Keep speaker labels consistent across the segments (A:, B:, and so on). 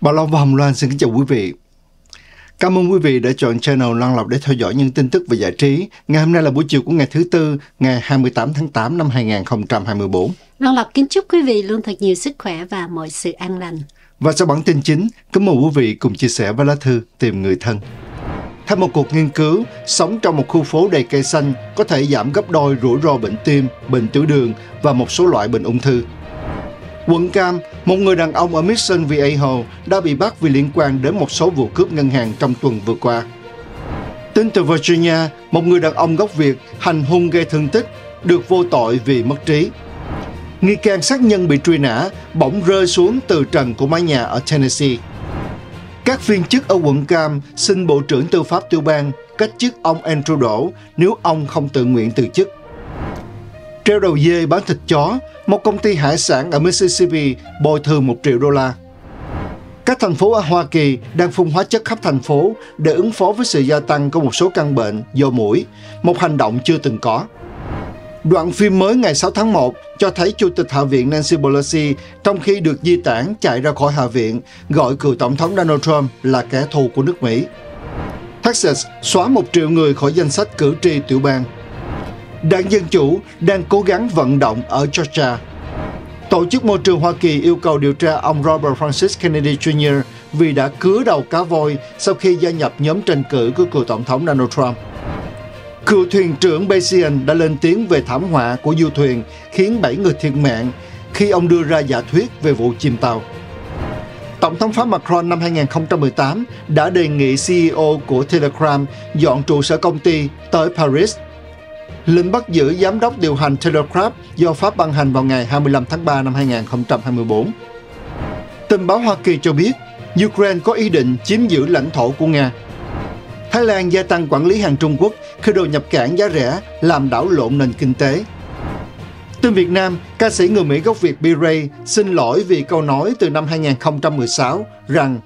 A: Bà Long và Hồng Loan xin kính chào quý vị. Cảm ơn quý vị đã chọn channel Loan Lộc để theo dõi những tin tức và giải trí. Ngày hôm nay là buổi chiều của ngày thứ Tư, ngày 28 tháng 8 năm 2024.
B: Loan Lộc kính chúc quý vị luôn thật nhiều sức khỏe và mọi sự an lành.
A: Và sau bản tin chính, kính mời quý vị cùng chia sẻ với lá thư tìm người thân. Theo một cuộc nghiên cứu, sống trong một khu phố đầy cây xanh có thể giảm gấp đôi rủi ro bệnh tim, bệnh tiểu đường và một số loại bệnh ung thư. Quận Cam, một người đàn ông ở Mission Viejo đã bị bắt vì liên quan đến một số vụ cướp ngân hàng trong tuần vừa qua. Tin từ Virginia, một người đàn ông gốc Việt hành hung gây thương tích, được vô tội vì mất trí. Nghi can sát nhân bị truy nã bỗng rơi xuống từ trần của mái nhà ở Tennessee. Các viên chức ở quận Cam xin Bộ trưởng Tư pháp tiêu bang cách chức ông Andrew Đỗ nếu ông không tự nguyện từ chức treo đầu dê bán thịt chó, một công ty hải sản ở Mississippi bồi thường 1 triệu đô la. Các thành phố ở Hoa Kỳ đang phun hóa chất khắp thành phố để ứng phó với sự gia tăng của một số căn bệnh do mũi, một hành động chưa từng có. Đoạn phim mới ngày 6 tháng 1 cho thấy Chủ tịch Hạ viện Nancy Pelosi trong khi được di tản chạy ra khỏi Hạ viện gọi cựu Tổng thống Donald Trump là kẻ thù của nước Mỹ. Texas xóa một triệu người khỏi danh sách cử tri tiểu bang. Đảng Dân Chủ đang cố gắng vận động ở Georgia. Tổ chức môi trường Hoa Kỳ yêu cầu điều tra ông Robert Francis Kennedy Jr. vì đã cứa đầu cá voi sau khi gia nhập nhóm tranh cử của cựu tổng thống Donald Trump. Cựu thuyền trưởng Bayesian đã lên tiếng về thảm họa của du thuyền khiến 7 người thiệt mạng khi ông đưa ra giả thuyết về vụ chìm tàu. Tổng thống Pháp Macron năm 2018 đã đề nghị CEO của Telegram dọn trụ sở công ty tới Paris lệnh bắt giữ giám đốc điều hành Taylor Craft do Pháp ban hành vào ngày 25 tháng 3 năm 2024. Tình báo Hoa Kỳ cho biết, Ukraine có ý định chiếm giữ lãnh thổ của Nga. Thái Lan gia tăng quản lý hàng Trung Quốc khi đồ nhập cảng giá rẻ làm đảo lộn nền kinh tế. Từ Việt Nam, ca sĩ người Mỹ gốc Việt B-Ray xin lỗi vì câu nói từ năm 2016 rằng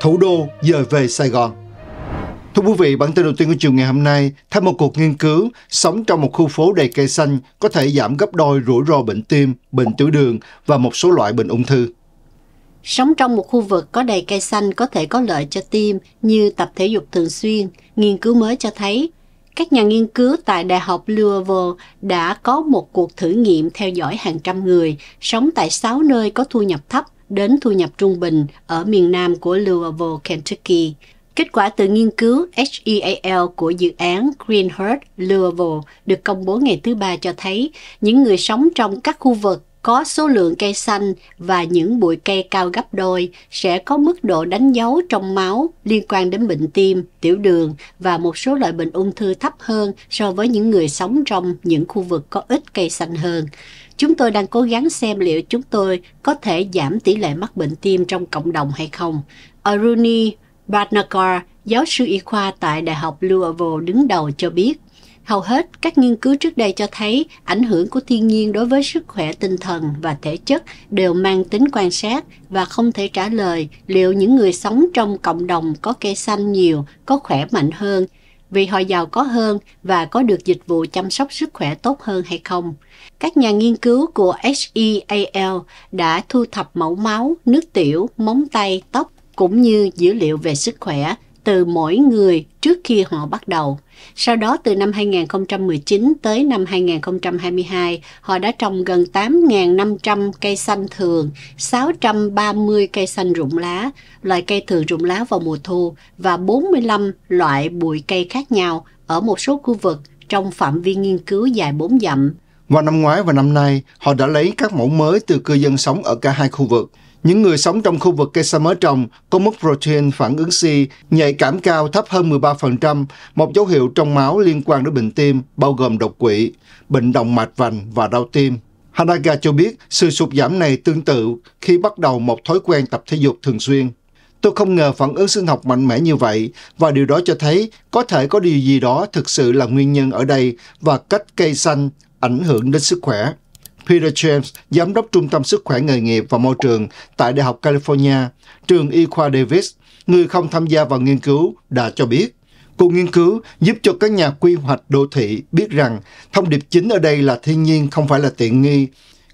A: thủ đô dời về Sài Gòn. Thưa quý vị, bản tin đầu tiên của chiều ngày hôm nay, theo một cuộc nghiên cứu, sống trong một khu phố đầy cây xanh có thể giảm gấp đôi rủi ro bệnh tim, bệnh tiểu đường và một số loại bệnh ung thư.
B: Sống trong một khu vực có đầy cây xanh có thể có lợi cho tim như tập thể dục thường xuyên. Nghiên cứu mới cho thấy, các nhà nghiên cứu tại Đại học Louisville đã có một cuộc thử nghiệm theo dõi hàng trăm người sống tại 6 nơi có thu nhập thấp đến thu nhập trung bình ở miền nam của Louisville, Kentucky. Kết quả từ nghiên cứu HEAL của dự án Green Heart Louisville được công bố ngày thứ Ba cho thấy những người sống trong các khu vực có số lượng cây xanh và những bụi cây cao gấp đôi sẽ có mức độ đánh dấu trong máu liên quan đến bệnh tim, tiểu đường và một số loại bệnh ung thư thấp hơn so với những người sống trong những khu vực có ít cây xanh hơn. Chúng tôi đang cố gắng xem liệu chúng tôi có thể giảm tỷ lệ mắc bệnh tim trong cộng đồng hay không. Aruni Bhatnagar, giáo sư y khoa tại Đại học Louisville đứng đầu cho biết, hầu hết các nghiên cứu trước đây cho thấy ảnh hưởng của thiên nhiên đối với sức khỏe tinh thần và thể chất đều mang tính quan sát và không thể trả lời liệu những người sống trong cộng đồng có cây xanh nhiều có khỏe mạnh hơn vì họ giàu có hơn và có được dịch vụ chăm sóc sức khỏe tốt hơn hay không. Các nhà nghiên cứu của SEAL đã thu thập mẫu máu, nước tiểu, móng tay, tóc cũng như dữ liệu về sức khỏe từ mỗi người trước khi họ bắt đầu. Sau đó từ năm 2019 tới năm 2022, họ đã trồng gần 8.500 cây xanh thường, 630 cây xanh rụng lá, loại cây thường rụng lá vào mùa thu và 45 loại bụi cây khác nhau ở một số khu vực trong phạm vi nghiên cứu dài 4 dặm.
A: Vào năm ngoái và năm nay, họ đã lấy các mẫu mới từ cư dân sống ở cả hai khu vực. Những người sống trong khu vực cây sa mớ trồng có mức protein phản ứng C nhạy cảm cao thấp hơn 13%, một dấu hiệu trong máu liên quan đến bệnh tim, bao gồm độc quỷ, bệnh động mạch vành và đau tim. Hanaga cho biết sự sụt giảm này tương tự khi bắt đầu một thói quen tập thể dục thường xuyên. Tôi không ngờ phản ứng sinh học mạnh mẽ như vậy và điều đó cho thấy có thể có điều gì đó thực sự là nguyên nhân ở đây và cách cây xanh ảnh hưởng đến sức khỏe. Peter James, giám đốc Trung tâm Sức khỏe Nghề nghiệp và Môi trường tại Đại học California, trường y khoa Davis, người không tham gia vào nghiên cứu, đã cho biết. Cuộc nghiên cứu giúp cho các nhà quy hoạch đô thị biết rằng thông điệp chính ở đây là thiên nhiên không phải là tiện nghi,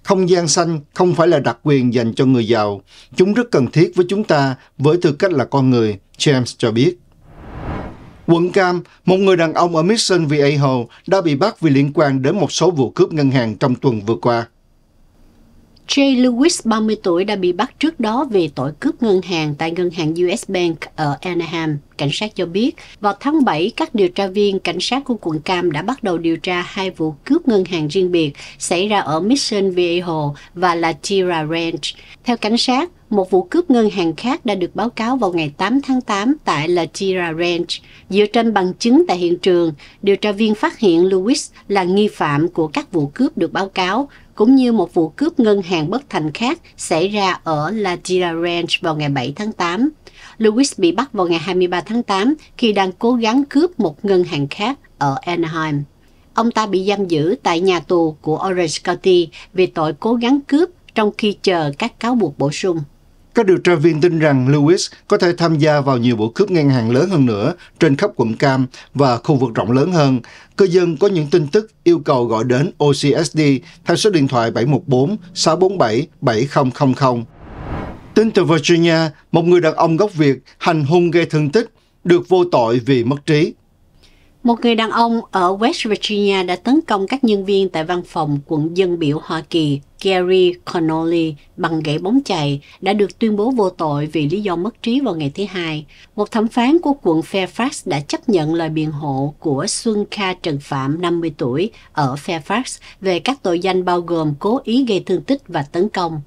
A: không gian xanh không phải là đặc quyền dành cho người giàu. Chúng rất cần thiết với chúng ta với tư cách là con người, James cho biết. Quận Cam, một người đàn ông ở Mission VA Hall đã bị bắt vì liên quan đến một số vụ cướp ngân hàng trong tuần vừa qua.
B: Jay Lewis, 30 tuổi, đã bị bắt trước đó về tội cướp ngân hàng tại ngân hàng US Bank ở Anaheim. Cảnh sát cho biết, vào tháng 7, các điều tra viên cảnh sát của quận Cam đã bắt đầu điều tra hai vụ cướp ngân hàng riêng biệt xảy ra ở Mission Viejo và La Tira Ranch. Theo cảnh sát, một vụ cướp ngân hàng khác đã được báo cáo vào ngày 8 tháng 8 tại La Tira Ranch. Dựa trên bằng chứng tại hiện trường, điều tra viên phát hiện Lewis là nghi phạm của các vụ cướp được báo cáo, cũng như một vụ cướp ngân hàng bất thành khác xảy ra ở La Tira Ranch vào ngày 7 tháng 8. Lewis bị bắt vào ngày 23 tháng 8 khi đang cố gắng cướp một ngân hàng khác ở Anaheim. Ông ta bị giam giữ tại nhà tù của Orange County vì tội cố gắng cướp trong khi chờ các cáo buộc bổ sung.
A: Các điều tra viên tin rằng Lewis có thể tham gia vào nhiều vụ cướp ngân hàng lớn hơn nữa trên khắp quận Cam và khu vực rộng lớn hơn. Cư dân có những tin tức yêu cầu gọi đến OCSD theo số điện thoại 714 647 7000. Tính từ Virginia, một người đàn ông gốc Việt hành hung gây thương tích, được vô tội vì mất trí.
B: Một người đàn ông ở West Virginia đã tấn công các nhân viên tại văn phòng quận dân biểu Hoa Kỳ Gary Connolly bằng gậy bóng chày đã được tuyên bố vô tội vì lý do mất trí vào ngày thứ Hai. Một thẩm phán của quận Fairfax đã chấp nhận lời biện hộ của Xuân Kha Trần Phạm, 50 tuổi, ở Fairfax về các tội danh bao gồm cố ý gây thương tích và tấn công.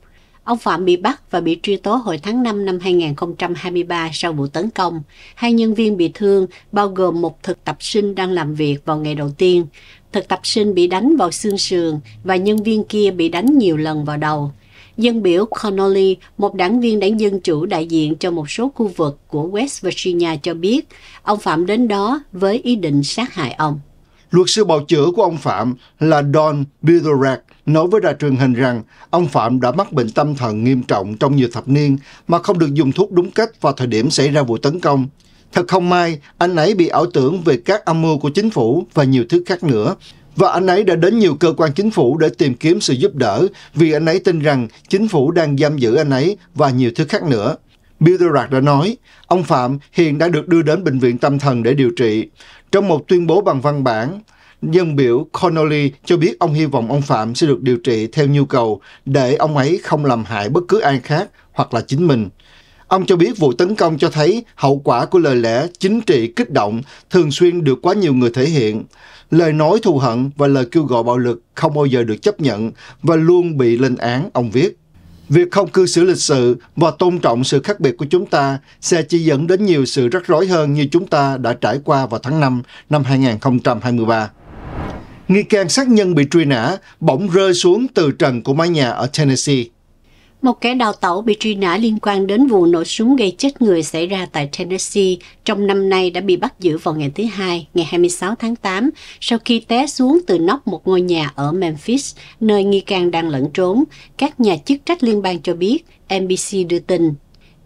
B: Ông Phạm bị bắt và bị truy tố hồi tháng 5 năm 2023 sau vụ tấn công. Hai nhân viên bị thương, bao gồm một thực tập sinh đang làm việc vào ngày đầu tiên. Thực tập sinh bị đánh vào xương sườn và nhân viên kia bị đánh nhiều lần vào đầu. Dân biểu Connolly, một đảng viên đảng Dân Chủ đại diện cho một số khu vực của West Virginia cho biết, ông Phạm đến đó với ý định sát hại ông.
A: Luật sư bào chữa của ông Phạm là Don Bidorak nói với đài truyền hình rằng ông Phạm đã mắc bệnh tâm thần nghiêm trọng trong nhiều thập niên mà không được dùng thuốc đúng cách vào thời điểm xảy ra vụ tấn công. Thật không may, anh ấy bị ảo tưởng về các âm mưu của chính phủ và nhiều thứ khác nữa. Và anh ấy đã đến nhiều cơ quan chính phủ để tìm kiếm sự giúp đỡ vì anh ấy tin rằng chính phủ đang giam giữ anh ấy và nhiều thứ khác nữa. Bill Durack đã nói, ông Phạm hiện đã được đưa đến bệnh viện tâm thần để điều trị. Trong một tuyên bố bằng văn bản, dân biểu Connolly cho biết ông hy vọng ông Phạm sẽ được điều trị theo nhu cầu để ông ấy không làm hại bất cứ ai khác hoặc là chính mình. Ông cho biết vụ tấn công cho thấy hậu quả của lời lẽ chính trị kích động thường xuyên được quá nhiều người thể hiện. Lời nói thù hận và lời kêu gọi bạo lực không bao giờ được chấp nhận và luôn bị lên án, ông viết. Việc không cư xử lịch sự và tôn trọng sự khác biệt của chúng ta sẽ chỉ dẫn đến nhiều sự rắc rối hơn như chúng ta đã trải qua vào tháng 5 năm 2023. Nghi can sát nhân bị truy nã bỗng rơi xuống từ trần của mái nhà ở Tennessee
B: một kẻ đào tẩu bị truy nã liên quan đến vụ nổ súng gây chết người xảy ra tại Tennessee trong năm nay đã bị bắt giữ vào ngày thứ Hai, ngày 26 tháng 8, sau khi té xuống từ nóc một ngôi nhà ở Memphis, nơi nghi can đang lẫn trốn. Các nhà chức trách liên bang cho biết, NBC đưa tin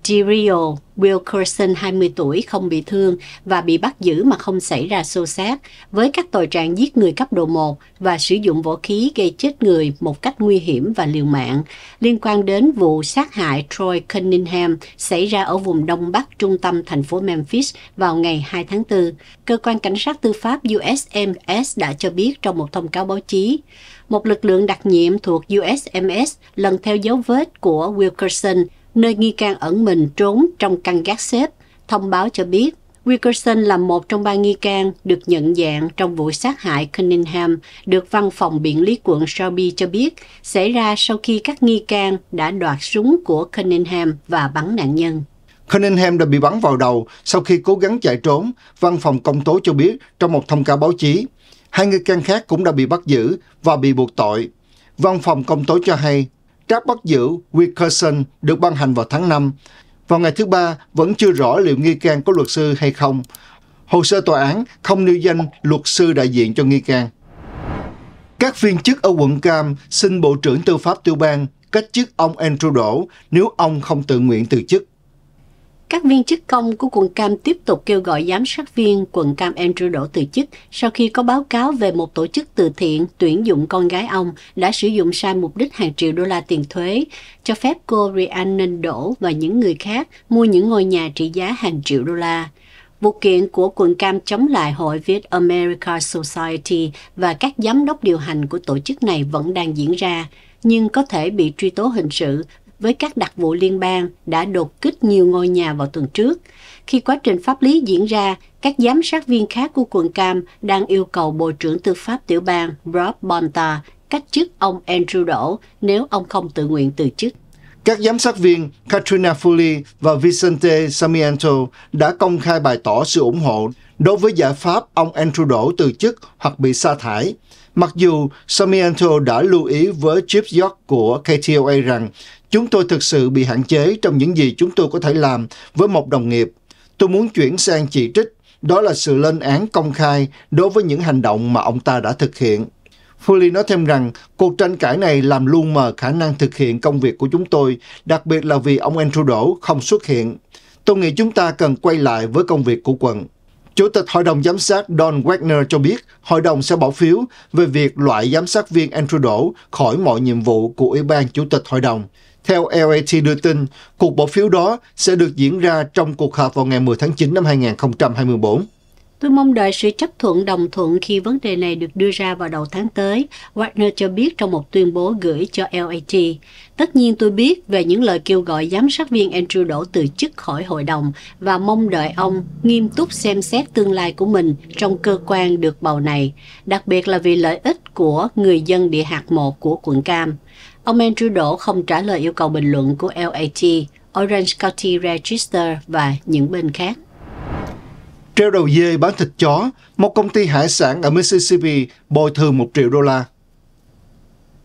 B: Jirio Wilkerson, 20 tuổi, không bị thương và bị bắt giữ mà không xảy ra xô xát, với các tội trạng giết người cấp độ 1 và sử dụng vũ khí gây chết người một cách nguy hiểm và liều mạng, liên quan đến vụ sát hại Troy Cunningham xảy ra ở vùng đông bắc trung tâm thành phố Memphis vào ngày 2 tháng 4. Cơ quan Cảnh sát Tư pháp USMS đã cho biết trong một thông cáo báo chí, một lực lượng đặc nhiệm thuộc USMS lần theo dấu vết của Wilkerson – nơi nghi can ẩn mình trốn trong căn gác xếp, thông báo cho biết Wilkerson là một trong ba nghi can được nhận dạng trong vụ sát hại Cunningham được văn phòng biện lý quận Shelby cho biết xảy ra sau khi các nghi can đã đoạt súng của Cunningham và bắn nạn nhân.
A: Cunningham đã bị bắn vào đầu sau khi cố gắng chạy trốn, văn phòng công tố cho biết trong một thông cáo báo chí. Hai nghi can khác cũng đã bị bắt giữ và bị buộc tội. Văn phòng công tố cho hay Tráp bắt giữ Wilkerson được ban hành vào tháng 5. Vào ngày thứ ba, vẫn chưa rõ liệu nghi can có luật sư hay không. Hồ sơ tòa án không nêu danh luật sư đại diện cho nghi can. Các viên chức ở quận Cam xin Bộ trưởng Tư pháp Tiêu bang cách chức ông Andrew đổ nếu ông không tự nguyện từ chức.
B: Các viên chức công của quận Cam tiếp tục kêu gọi giám sát viên quận Cam Andrew đổ từ chức sau khi có báo cáo về một tổ chức từ thiện tuyển dụng con gái ông đã sử dụng sai mục đích hàng triệu đô la tiền thuế, cho phép cô Rhiannon đổ và những người khác mua những ngôi nhà trị giá hàng triệu đô la. Vụ kiện của quận Cam chống lại hội viết America Society và các giám đốc điều hành của tổ chức này vẫn đang diễn ra, nhưng có thể bị truy tố hình sự với các đặc vụ liên bang đã đột kích nhiều ngôi nhà vào tuần trước. Khi quá trình pháp lý diễn ra, các giám sát viên khác của quận Cam đang yêu cầu Bộ trưởng Tư pháp tiểu bang Rob Bonta cách chức ông Andrew Đỗ nếu ông không tự nguyện từ chức. Các giám sát
A: viên Katrina Foley và Vicente Samiento đã công khai bày tỏ sự ủng hộ đối với giải pháp ông Andrew Đỗ từ chức hoặc bị sa thải. Mặc dù Samiento đã lưu ý với Chief York của KTOA rằng Chúng tôi thực sự bị hạn chế trong những gì chúng tôi có thể làm với một đồng nghiệp. Tôi muốn chuyển sang chỉ trích, đó là sự lên án công khai đối với những hành động mà ông ta đã thực hiện. Foley nói thêm rằng cuộc tranh cãi này làm lu mờ khả năng thực hiện công việc của chúng tôi, đặc biệt là vì ông Andrew Đỗ không xuất hiện. Tôi nghĩ chúng ta cần quay lại với công việc của quận. Chủ tịch Hội đồng Giám sát Don Wagner cho biết hội đồng sẽ bỏ phiếu về việc loại giám sát viên Andrew Đỗ khỏi mọi nhiệm vụ của Ủy ban Chủ tịch Hội đồng. Theo LAT đưa tin, cuộc bỏ phiếu đó sẽ được diễn ra trong cuộc họp vào ngày 10 tháng 9 năm 2024.
B: Tôi mong đợi sự chấp thuận đồng thuận khi vấn đề này được đưa ra vào đầu tháng tới, Wagner cho biết trong một tuyên bố gửi cho LAT. Tất nhiên tôi biết về những lời kêu gọi giám sát viên Andrew Đỗ từ chức khỏi hội đồng và mong đợi ông nghiêm túc xem xét tương lai của mình trong cơ quan được bầu này, đặc biệt là vì lợi ích của người dân địa hạt một của quận Cam. Ông Andrew Đỗ không trả lời yêu cầu bình luận của LAT, Orange County Register và những bên khác.
A: Treo đầu dê bán thịt chó, một công ty hải sản ở Mississippi bồi thường 1 triệu đô la.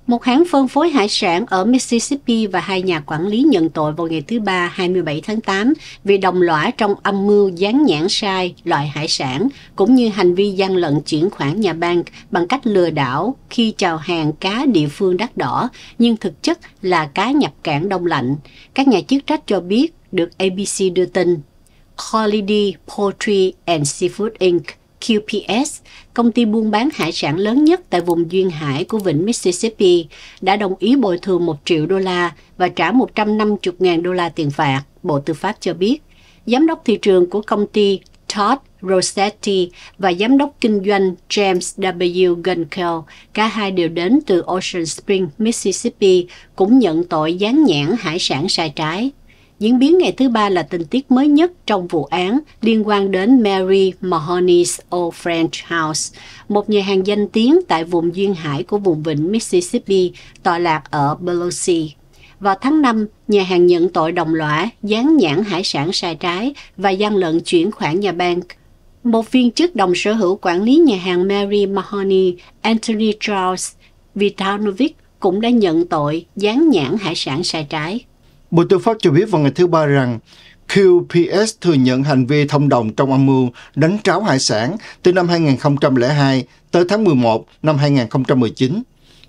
B: Một hãng phân phối hải sản ở Mississippi và hai nhà quản lý nhận tội vào ngày thứ Ba 27 tháng 8 vì đồng lõa trong âm mưu dán nhãn sai loại hải sản, cũng như hành vi gian lận chuyển khoản nhà bang bằng cách lừa đảo khi chào hàng cá địa phương đắt đỏ, nhưng thực chất là cá nhập cảng đông lạnh. Các nhà chức trách cho biết được ABC đưa tin. Holiday Poultry and Seafood Inc., QPS, công ty buôn bán hải sản lớn nhất tại vùng duyên hải của vịnh Mississippi, đã đồng ý bồi thường 1 triệu đô la và trả 150.000 đô la tiền phạt, Bộ Tư pháp cho biết. Giám đốc thị trường của công ty Todd Rossetti và giám đốc kinh doanh James W. Gunkel, cả hai đều đến từ Ocean Spring, Mississippi, cũng nhận tội gián nhãn hải sản sai trái. Diễn biến ngày thứ ba là tình tiết mới nhất trong vụ án liên quan đến Mary Mahoney's Old French House, một nhà hàng danh tiếng tại vùng duyên hải của vùng vịnh Mississippi, tọa lạc ở Biloxi. Vào tháng 5, nhà hàng nhận tội đồng lõa, dán nhãn hải sản sai trái và gian lận chuyển khoản nhà bank. Một viên chức đồng sở hữu quản lý nhà hàng Mary Mahoney, Anthony Charles Vitanovic cũng đã nhận tội dán nhãn hải sản sai trái.
A: Bộ Tư pháp cho biết vào ngày thứ Ba rằng QPS thừa nhận hành vi thông đồng trong âm mưu đánh tráo hải sản từ năm 2002 tới tháng 11 năm 2019.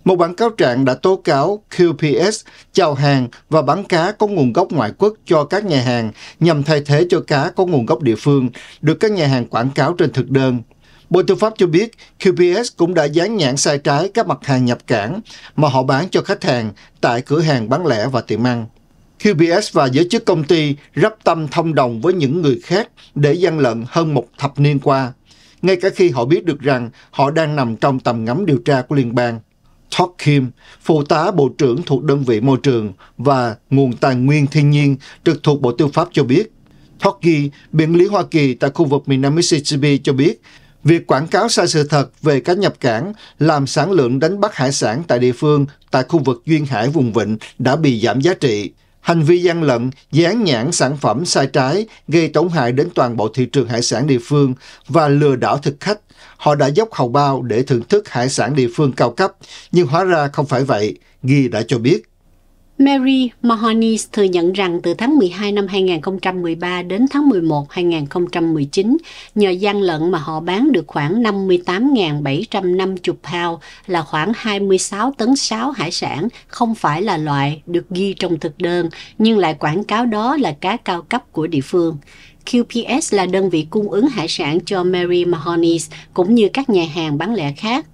A: Một bản cáo trạng đã tố cáo QPS chào hàng và bán cá có nguồn gốc ngoại quốc cho các nhà hàng nhằm thay thế cho cá có nguồn gốc địa phương, được các nhà hàng quảng cáo trên thực đơn. Bộ Tư pháp cho biết QPS cũng đã dán nhãn sai trái các mặt hàng nhập cảng mà họ bán cho khách hàng tại cửa hàng bán lẻ và tiệm ăn. QBS và giới chức công ty rắp tâm thông đồng với những người khác để gian lận hơn một thập niên qua, ngay cả khi họ biết được rằng họ đang nằm trong tầm ngắm điều tra của liên bang. Todd Kim, phụ tá Bộ trưởng thuộc đơn vị môi trường và nguồn tài nguyên thiên nhiên trực thuộc Bộ Tư pháp cho biết, Togi, biện lý Hoa Kỳ tại khu vực miền Nam Mississippi cho biết, việc quảng cáo sai sự thật về các nhập cảng làm sản lượng đánh bắt hải sản tại địa phương tại khu vực duyên hải vùng vịnh đã bị giảm giá trị. Hành vi gian lận, dán nhãn sản phẩm sai trái gây tổn hại đến toàn bộ thị trường hải sản địa phương và lừa đảo thực khách. Họ đã dốc hầu bao để thưởng thức hải sản địa phương cao cấp, nhưng hóa ra không phải vậy, Ghi đã cho biết.
B: Mary Mahoney thừa nhận rằng từ tháng 12 năm 2013 đến tháng 11 2019, nhờ gian lận mà họ bán được khoảng 58.750 pound là khoảng 26 tấn sáo hải sản, không phải là loại được ghi trong thực đơn, nhưng lại quảng cáo đó là cá cao cấp của địa phương. QPS là đơn vị cung ứng hải sản cho Mary Mahoney's cũng như các nhà hàng bán lẻ khác.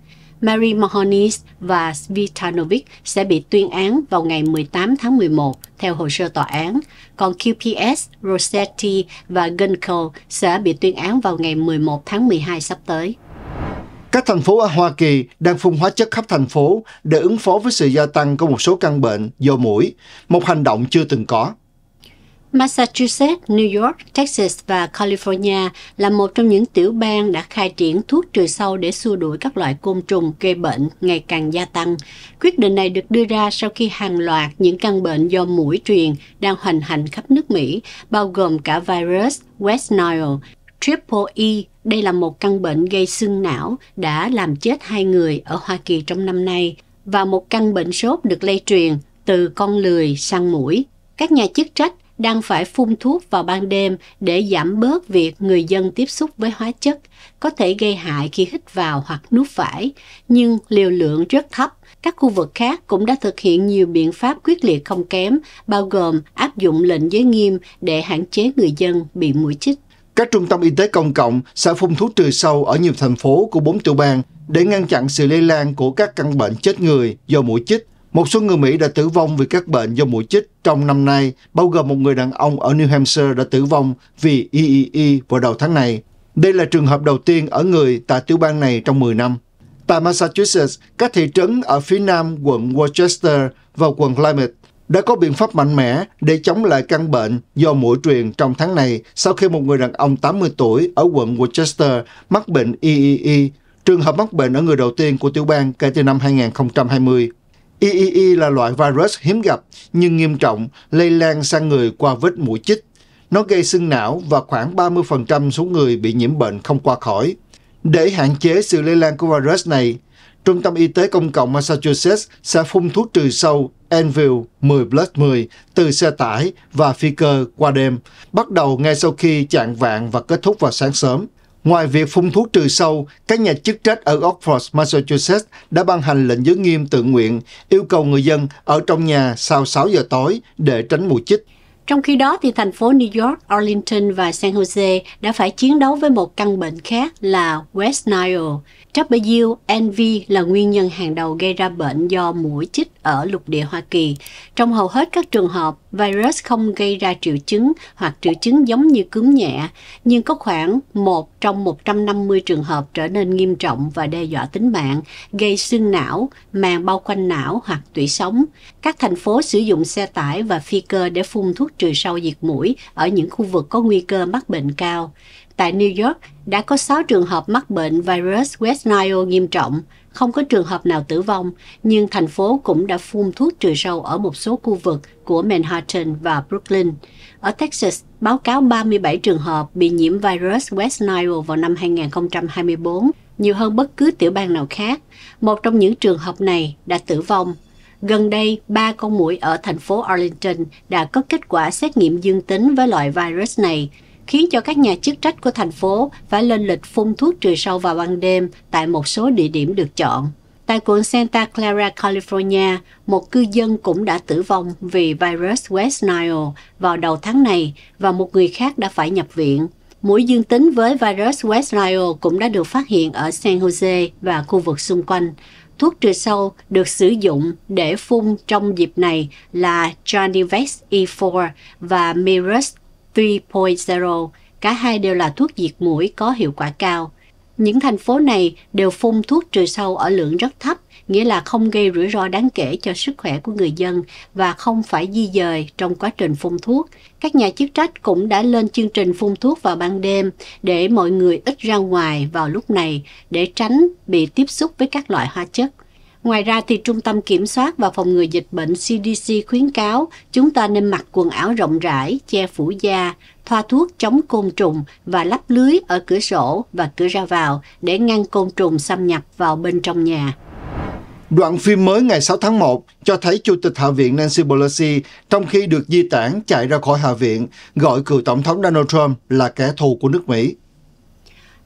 B: Mary Mahonis và Svitanovic sẽ bị tuyên án vào ngày 18 tháng 11 theo hồ sơ tòa án, còn QPS, Rossetti và Gunko sẽ bị tuyên án vào ngày 11 tháng 12 sắp tới.
A: Các thành phố ở Hoa Kỳ đang phun hóa chất khắp thành phố để ứng phó với sự gia tăng của một số căn bệnh do mũi, một hành động chưa từng có.
B: Massachusetts, New York, Texas và California là một trong những tiểu bang đã khai triển thuốc trừ sâu để xua đuổi các loại côn trùng gây bệnh ngày càng gia tăng. Quyết định này được đưa ra sau khi hàng loạt những căn bệnh do mũi truyền đang hoành hành khắp nước Mỹ, bao gồm cả virus West Nile, Triple E, đây là một căn bệnh gây sưng não, đã làm chết hai người ở Hoa Kỳ trong năm nay, và một căn bệnh sốt được lây truyền từ con lười sang mũi. Các nhà chức trách đang phải phun thuốc vào ban đêm để giảm bớt việc người dân tiếp xúc với hóa chất, có thể gây hại khi hít vào hoặc nuốt phải, nhưng liều lượng rất thấp. Các khu vực khác cũng đã thực hiện nhiều biện pháp quyết liệt không kém, bao gồm áp dụng lệnh giới nghiêm để hạn chế người dân
A: bị mũi chích. Các trung tâm y tế công cộng sẽ phun thuốc trừ sâu ở nhiều thành phố của bốn tiểu bang để ngăn chặn sự lây lan của các căn bệnh chết người do mũi chích một số người Mỹ đã tử vong vì các bệnh do mũi chích trong năm nay, bao gồm một người đàn ông ở New Hampshire đã tử vong vì EEE e e vào đầu tháng này. Đây là trường hợp đầu tiên ở người tại tiểu bang này trong 10 năm. Tại Massachusetts, các thị trấn ở phía nam quận Worcester và quận Plymouth đã có biện pháp mạnh mẽ để chống lại căn bệnh do mũi truyền trong tháng này sau khi một người đàn ông 80 tuổi ở quận Worcester mắc bệnh EEE, e trường hợp mắc bệnh ở người đầu tiên của tiểu bang kể từ năm 2020. EEE e e là loại virus hiếm gặp nhưng nghiêm trọng lây lan sang người qua vết mũi chích. Nó gây sưng não và khoảng 30% số người bị nhiễm bệnh không qua khỏi. Để hạn chế sự lây lan của virus này, Trung tâm Y tế Công cộng Massachusetts sẽ phun thuốc trừ sâu Envil 10 plus 10 từ xe tải và phi cơ qua đêm, bắt đầu ngay sau khi chạng vạn và kết thúc vào sáng sớm. Ngoài việc phun thuốc trừ sâu, các nhà chức trách ở Oxford, Massachusetts đã ban hành lệnh giới nghiêm tự nguyện, yêu cầu người dân ở trong nhà sau 6 giờ tối để tránh mùi chích.
B: Trong khi đó, thì thành phố New York, Arlington và San Jose đã phải chiến đấu với một căn bệnh khác là West Nile. WNV là nguyên nhân hàng đầu gây ra bệnh do mũi chích ở lục địa Hoa Kỳ. Trong hầu hết các trường hợp, virus không gây ra triệu chứng hoặc triệu chứng giống như cúm nhẹ, nhưng có khoảng 1 trong 150 trường hợp trở nên nghiêm trọng và đe dọa tính mạng, gây sưng não, màng bao quanh não hoặc tủy sống. Các thành phố sử dụng xe tải và phi cơ để phun thuốc trừ sâu diệt mũi ở những khu vực có nguy cơ mắc bệnh cao tại New York đã có 6 trường hợp mắc bệnh virus West Nile nghiêm trọng, không có trường hợp nào tử vong, nhưng thành phố cũng đã phun thuốc trừ sâu ở một số khu vực của Manhattan và Brooklyn. Ở Texas, báo cáo 37 trường hợp bị nhiễm virus West Nile vào năm 2024, nhiều hơn bất cứ tiểu bang nào khác. Một trong những trường hợp này đã tử vong. Gần đây, ba con muỗi ở thành phố Arlington đã có kết quả xét nghiệm dương tính với loại virus này, khiến cho các nhà chức trách của thành phố phải lên lịch phun thuốc trừ sâu vào ban đêm tại một số địa điểm được chọn. Tại quận Santa Clara, California, một cư dân cũng đã tử vong vì virus West Nile vào đầu tháng này và một người khác đã phải nhập viện. Mũi dương tính với virus West Nile cũng đã được phát hiện ở San Jose và khu vực xung quanh. Thuốc trừ sâu được sử dụng để phun trong dịp này là Jonivex E4 và Mirus 3.0, cả hai đều là thuốc diệt mũi có hiệu quả cao. Những thành phố này đều phun thuốc trừ sâu ở lượng rất thấp, nghĩa là không gây rủi ro đáng kể cho sức khỏe của người dân và không phải di dời trong quá trình phun thuốc. Các nhà chức trách cũng đã lên chương trình phun thuốc vào ban đêm để mọi người ít ra ngoài vào lúc này để tránh bị tiếp xúc với các loại hóa chất. Ngoài ra thì Trung tâm Kiểm soát và Phòng ngừa Dịch bệnh CDC khuyến cáo chúng ta nên mặc quần áo rộng rãi, che phủ da, thoa thuốc chống côn trùng và lắp lưới ở cửa sổ và cửa ra vào để ngăn côn trùng xâm nhập vào bên trong nhà.
A: Đoạn phim mới ngày 6 tháng 1 cho thấy Chủ tịch Hạ viện Nancy Pelosi trong khi được di tản chạy ra khỏi Hạ viện gọi cựu Tổng thống Donald Trump là kẻ thù của nước Mỹ.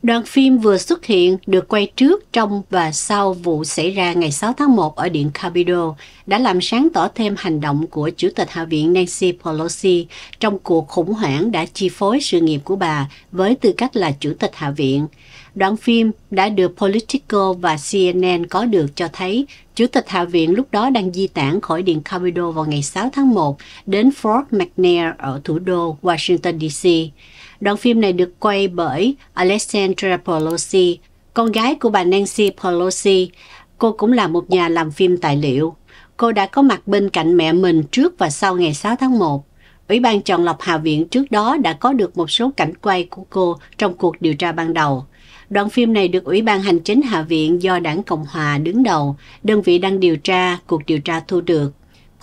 B: Đoạn phim vừa xuất hiện được quay trước, trong và sau vụ xảy ra ngày 6 tháng 1 ở Điện Capitol đã làm sáng tỏ thêm hành động của Chủ tịch Hạ viện Nancy Pelosi trong cuộc khủng hoảng đã chi phối sự nghiệp của bà với tư cách là Chủ tịch Hạ viện. Đoạn phim đã được Politico và CNN có được cho thấy Chủ tịch Hạ viện lúc đó đang di tản khỏi Điện Capitol vào ngày 6 tháng 1 đến Fort McNair ở thủ đô Washington, DC. Đoạn phim này được quay bởi Alessandra Pelosi, con gái của bà Nancy Pelosi. Cô cũng là một nhà làm phim tài liệu. Cô đã có mặt bên cạnh mẹ mình trước và sau ngày 6 tháng 1. Ủy ban chọn lọc Hạ viện trước đó đã có được một số cảnh quay của cô trong cuộc điều tra ban đầu. Đoạn phim này được Ủy ban Hành chính Hạ viện do Đảng Cộng Hòa đứng đầu, đơn vị đang điều tra, cuộc điều tra thu được.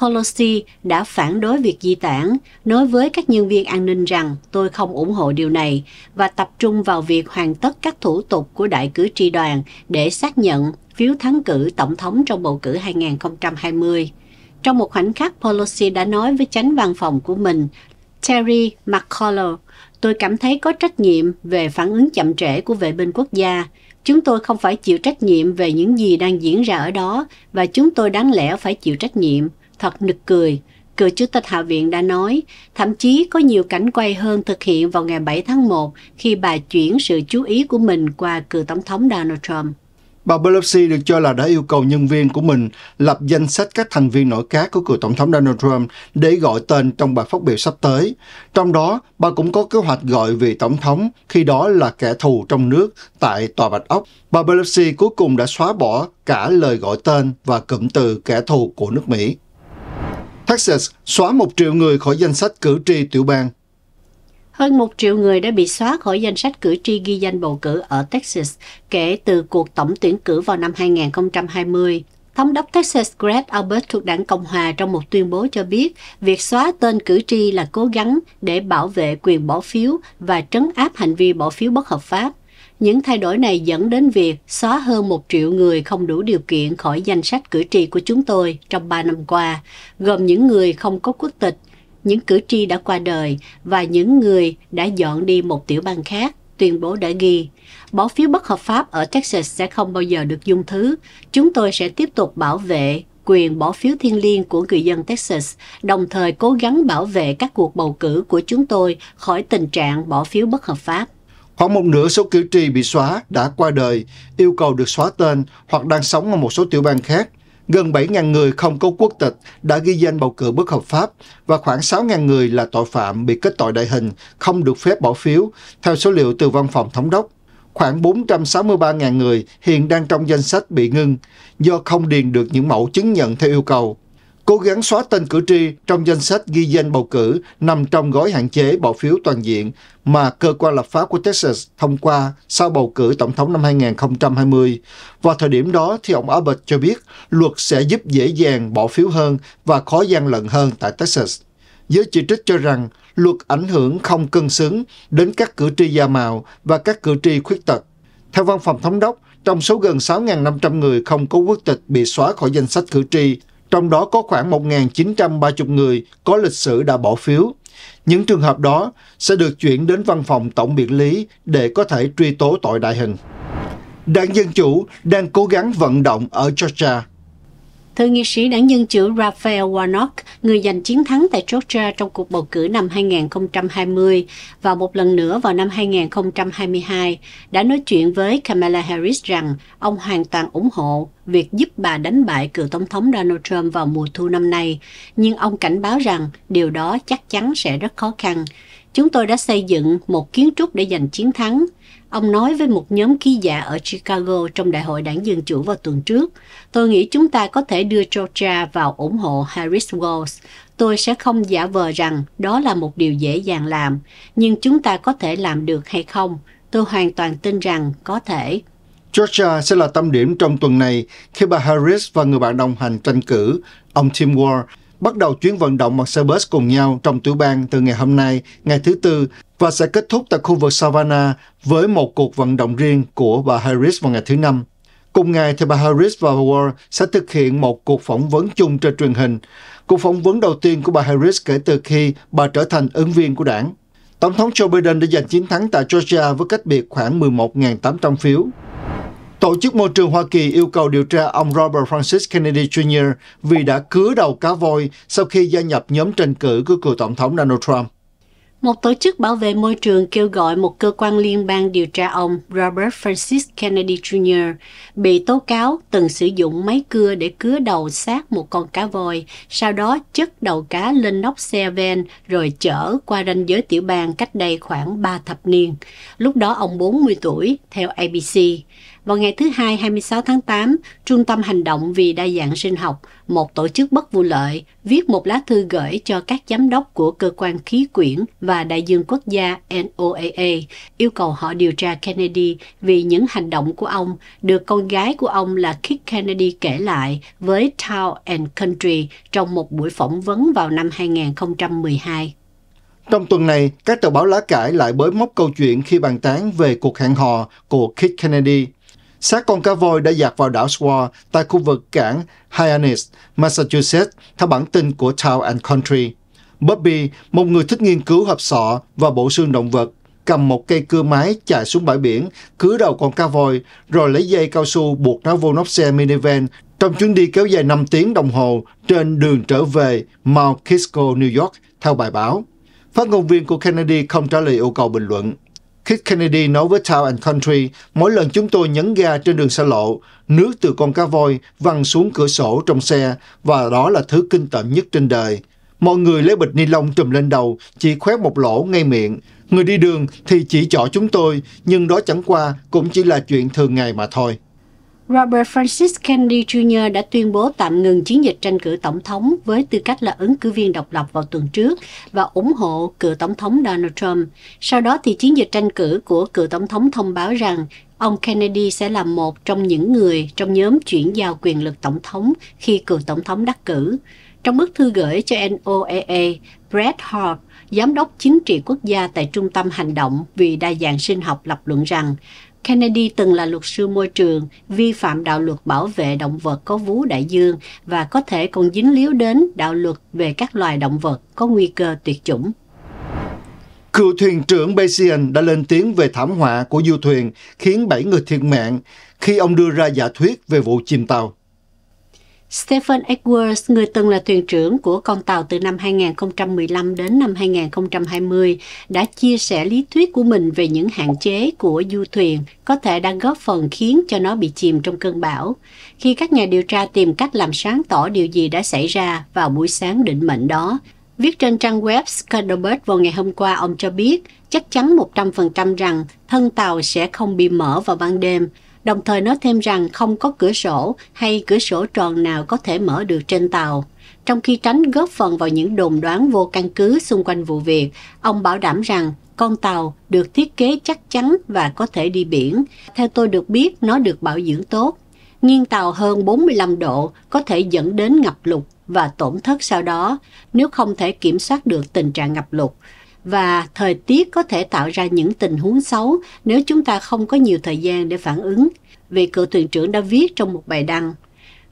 B: Pelosi đã phản đối việc di tản, nói với các nhân viên an ninh rằng tôi không ủng hộ điều này và tập trung vào việc hoàn tất các thủ tục của đại cử tri đoàn để xác nhận phiếu thắng cử tổng thống trong bầu cử 2020. Trong một khoảnh khắc, Pelosi đã nói với chánh văn phòng của mình, Terry McCullough, tôi cảm thấy có trách nhiệm về phản ứng chậm trễ của vệ binh quốc gia. Chúng tôi không phải chịu trách nhiệm về những gì đang diễn ra ở đó và chúng tôi đáng lẽ phải chịu trách nhiệm Thật nực cười, cựu chủ tịch Hạ viện đã nói, thậm chí có nhiều cảnh quay hơn thực hiện vào ngày 7 tháng 1 khi bà chuyển sự chú ý của mình qua cựu tổng thống Donald Trump.
A: Bà Pelosi được cho là đã yêu cầu nhân viên của mình lập danh sách các thành viên nội các của cựu tổng thống Donald Trump để gọi tên trong bài phát biểu sắp tới. Trong đó, bà cũng có kế hoạch gọi vị tổng thống khi đó là kẻ thù trong nước tại Tòa Bạch Ốc. Bà Pelosi cuối cùng đã xóa bỏ cả lời gọi tên và cụm từ kẻ thù của nước Mỹ. Texas xóa 1 triệu người khỏi danh sách cử tri tiểu bang.
B: Hơn 1 triệu người đã bị xóa khỏi danh sách cử tri ghi danh bầu cử ở Texas kể từ cuộc tổng tuyển cử vào năm 2020. Thống đốc Texas Greg Abbott thuộc đảng Cộng Hòa trong một tuyên bố cho biết việc xóa tên cử tri là cố gắng để bảo vệ quyền bỏ phiếu và trấn áp hành vi bỏ phiếu bất hợp pháp. Những thay đổi này dẫn đến việc xóa hơn một triệu người không đủ điều kiện khỏi danh sách cử tri của chúng tôi trong 3 năm qua, gồm những người không có quốc tịch, những cử tri đã qua đời và những người đã dọn đi một tiểu bang khác, tuyên bố đã ghi. Bỏ phiếu bất hợp pháp ở Texas sẽ không bao giờ được dung thứ. Chúng tôi sẽ tiếp tục bảo vệ quyền bỏ phiếu thiêng liêng của người dân Texas, đồng thời cố gắng bảo vệ các cuộc bầu cử của chúng tôi khỏi tình trạng bỏ phiếu bất hợp pháp.
A: Khoảng một nửa số cử tri bị xóa đã qua đời, yêu cầu được xóa tên hoặc đang sống ở một số tiểu bang khác. Gần 7.000 người không có quốc tịch đã ghi danh bầu cử bất hợp pháp và khoảng 6.000 người là tội phạm bị kết tội đại hình, không được phép bỏ phiếu, theo số liệu từ Văn phòng Thống đốc. Khoảng 463.000 người hiện đang trong danh sách bị ngưng do không điền được những mẫu chứng nhận theo yêu cầu cố gắng xóa tên cử tri trong danh sách ghi danh bầu cử nằm trong gói hạn chế bỏ phiếu toàn diện mà cơ quan lập pháp của Texas thông qua sau bầu cử tổng thống năm 2020. Vào thời điểm đó thì ông Abbott cho biết luật sẽ giúp dễ dàng bỏ phiếu hơn và khó gian lận hơn tại Texas. Giới chỉ trích cho rằng luật ảnh hưởng không cân xứng đến các cử tri da màu và các cử tri khuyết tật. Theo văn phòng thống đốc, trong số gần 6.500 người không có quốc tịch bị xóa khỏi danh sách cử tri, trong đó có khoảng 1.930 người có lịch sử đã bỏ phiếu. Những trường hợp đó sẽ được chuyển đến văn phòng tổng biện lý để có thể truy tố tội đại hình. Đảng Dân Chủ đang cố gắng vận động ở Georgia
B: Thượng nghị sĩ đảng Dân chủ Raphael Warnock, người giành chiến thắng tại Georgia trong cuộc bầu cử năm 2020 và một lần nữa vào năm 2022, đã nói chuyện với Kamala Harris rằng ông hoàn toàn ủng hộ việc giúp bà đánh bại cựu Tổng thống Donald Trump vào mùa thu năm nay, nhưng ông cảnh báo rằng điều đó chắc chắn sẽ rất khó khăn. Chúng tôi đã xây dựng một kiến trúc để giành chiến thắng, Ông nói với một nhóm ký giả ở Chicago trong Đại hội đảng Dân Chủ vào tuần trước, tôi nghĩ chúng ta có thể đưa Georgia vào ủng hộ Harris Walls. Tôi sẽ không giả vờ rằng đó là một điều dễ dàng làm, nhưng chúng ta có thể làm được hay không? Tôi hoàn toàn tin rằng có thể.
A: Georgia sẽ là tâm điểm trong tuần này khi bà Harris và người bạn đồng hành tranh cử, ông Tim Ward, bắt đầu chuyến vận động bằng xe bus cùng nhau trong tiểu bang từ ngày hôm nay, ngày thứ Tư, và sẽ kết thúc tại khu vực Savannah với một cuộc vận động riêng của bà Harris vào ngày thứ Năm. Cùng ngày thì bà Harris và Warren sẽ thực hiện một cuộc phỏng vấn chung trên truyền hình, cuộc phỏng vấn đầu tiên của bà Harris kể từ khi bà trở thành ứng viên của đảng. Tổng thống Joe Biden đã giành chiến thắng tại Georgia với cách biệt khoảng 11.800 phiếu. Tổ chức Môi trường Hoa Kỳ yêu cầu điều tra ông Robert Francis Kennedy Jr. vì đã cứa đầu cá voi sau khi gia nhập nhóm tranh cử của cựu tổng thống Donald Trump.
B: Một tổ chức bảo vệ môi trường kêu gọi một cơ quan liên bang điều tra ông Robert Francis Kennedy Jr. bị tố cáo từng sử dụng máy cưa để cứa đầu xác một con cá voi, sau đó chất đầu cá lên nóc xe van rồi chở qua ranh giới tiểu bang cách đây khoảng 3 thập niên. Lúc đó ông 40 tuổi, theo ABC. Vào ngày thứ Hai 26 tháng 8, Trung tâm Hành động vì Đa dạng Sinh học, một tổ chức bất vụ lợi, viết một lá thư gửi cho các giám đốc của Cơ quan Khí quyển và Đại dương Quốc gia NOAA, yêu cầu họ điều tra Kennedy vì những hành động của ông, được con gái của ông là Kit Kennedy kể lại với Town and Country trong một buổi phỏng vấn vào năm 2012.
A: Trong tuần này, các tờ báo lá cải lại bới móc câu chuyện khi bàn tán về cuộc hẹn hò của Kit Kennedy Xác con cá voi đã dạt vào đảo Swar tại khu vực cảng Hyannis, Massachusetts, theo bản tin của Town and Country. Bobby, một người thích nghiên cứu hộp sọ và bộ xương động vật, cầm một cây cưa máy chạy xuống bãi biển, cứ đầu con cá voi, rồi lấy dây cao su buộc nó vô nóc xe minivan trong chuyến đi kéo dài 5 tiếng đồng hồ trên đường trở về Mount Kisco, New York, theo bài báo. Phát ngôn viên của Kennedy không trả lời yêu cầu bình luận. Kit Kennedy nói với Town and Country, mỗi lần chúng tôi nhấn ga trên đường xa lộ, nước từ con cá voi văng xuống cửa sổ trong xe và đó là thứ kinh tởm nhất trên đời. Mọi người lấy bịch ni lông trùm lên đầu, chỉ khoét một lỗ ngay miệng. Người đi đường thì chỉ chọ chúng tôi, nhưng đó chẳng qua cũng chỉ là chuyện thường ngày mà thôi.
B: Robert Francis Kennedy Jr. đã tuyên bố tạm ngừng chiến dịch tranh cử tổng thống với tư cách là ứng cử viên độc lập vào tuần trước và ủng hộ cựu tổng thống Donald Trump. Sau đó thì chiến dịch tranh cử của cựu tổng thống thông báo rằng ông Kennedy sẽ là một trong những người trong nhóm chuyển giao quyền lực tổng thống khi cựu tổng thống đắc cử. Trong bức thư gửi cho NOAA, Brad Hart, giám đốc chính trị quốc gia tại Trung tâm Hành động vì đa dạng sinh học lập luận rằng Kennedy từng là luật sư môi trường, vi phạm đạo luật bảo vệ động vật có vú đại dương và có thể còn dính líu đến đạo luật về các loài động vật có nguy cơ tuyệt chủng.
A: Cựu thuyền trưởng Bayesian đã lên tiếng về thảm họa của du thuyền khiến 7 người thiệt mạng khi ông đưa ra giả thuyết về vụ chìm tàu.
B: Stephen Edwards, người từng là thuyền trưởng của con tàu từ năm 2015 đến năm 2020, đã chia sẻ lý thuyết của mình về những hạn chế của du thuyền có thể đang góp phần khiến cho nó bị chìm trong cơn bão. Khi các nhà điều tra tìm cách làm sáng tỏ điều gì đã xảy ra vào buổi sáng định mệnh đó, Viết trên trang web Scuttlebutt vào ngày hôm qua, ông cho biết chắc chắn 100% rằng thân tàu sẽ không bị mở vào ban đêm, đồng thời nói thêm rằng không có cửa sổ hay cửa sổ tròn nào có thể mở được trên tàu. Trong khi tránh góp phần vào những đồn đoán vô căn cứ xung quanh vụ việc, ông bảo đảm rằng con tàu được thiết kế chắc chắn và có thể đi biển. Theo tôi được biết, nó được bảo dưỡng tốt. Nghiêng tàu hơn 45 độ có thể dẫn đến ngập lụt và tổn thất sau đó nếu không thể kiểm soát được tình trạng ngập lụt và thời tiết có thể tạo ra những tình huống xấu nếu chúng ta không có nhiều thời gian để phản ứng, vị cựu thuyền trưởng đã viết trong một bài đăng.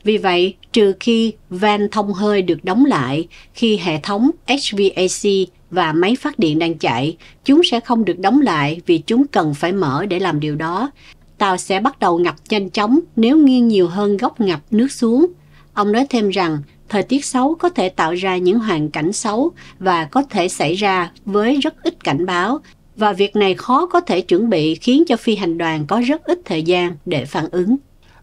B: Vì vậy, trừ khi van thông hơi được đóng lại, khi hệ thống HVAC và máy phát điện đang chạy, chúng sẽ không được đóng lại vì chúng cần phải mở để làm điều đó. Tàu sẽ bắt đầu ngập nhanh chóng nếu nghiêng nhiều hơn góc ngập nước xuống. Ông nói thêm rằng thời tiết xấu có thể tạo ra những hoàn cảnh xấu và có thể xảy ra với rất ít cảnh báo và việc này khó có thể chuẩn bị khiến cho phi hành đoàn có rất ít thời gian để phản ứng.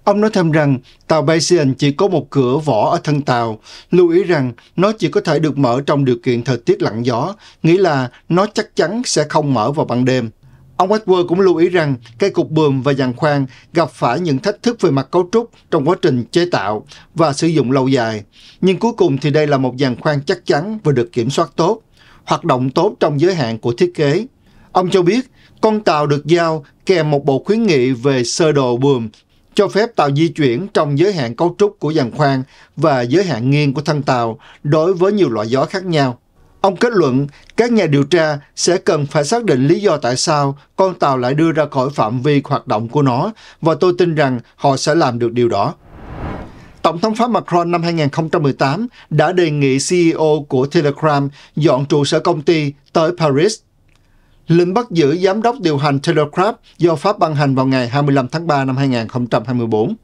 A: Ông nói thêm rằng tàu Bayesian chỉ có một cửa vỏ ở thân tàu, lưu ý rằng nó chỉ có thể được mở trong điều kiện thời tiết lặng gió, nghĩa là nó chắc chắn sẽ không mở vào ban đêm. Ông Edward cũng lưu ý rằng cây cục bườm và giàn khoan gặp phải những thách thức về mặt cấu trúc trong quá trình chế tạo và sử dụng lâu dài. Nhưng cuối cùng thì đây là một giàn khoan chắc chắn và được kiểm soát tốt, hoạt động tốt trong giới hạn của thiết kế. Ông cho biết con tàu được giao kèm một bộ khuyến nghị về sơ đồ bườm cho phép tàu di chuyển trong giới hạn cấu trúc của giàn khoan và giới hạn nghiêng của thân tàu đối với nhiều loại gió khác nhau. Ông kết luận các nhà điều tra sẽ cần phải xác định lý do tại sao con tàu lại đưa ra khỏi phạm vi hoạt động của nó và tôi tin rằng họ sẽ làm được điều đó. Tổng thống Pháp Macron năm 2018 đã đề nghị CEO của Telegram dọn trụ sở công ty tới Paris. Lệnh bắt giữ giám đốc điều hành Telegram do Pháp ban hành vào ngày 25 tháng 3 năm 2024.